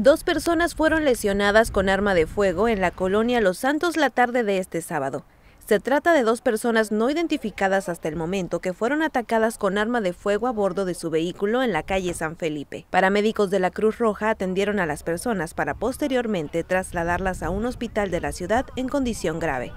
Dos personas fueron lesionadas con arma de fuego en la colonia Los Santos la tarde de este sábado. Se trata de dos personas no identificadas hasta el momento que fueron atacadas con arma de fuego a bordo de su vehículo en la calle San Felipe. Paramédicos de la Cruz Roja atendieron a las personas para posteriormente trasladarlas a un hospital de la ciudad en condición grave.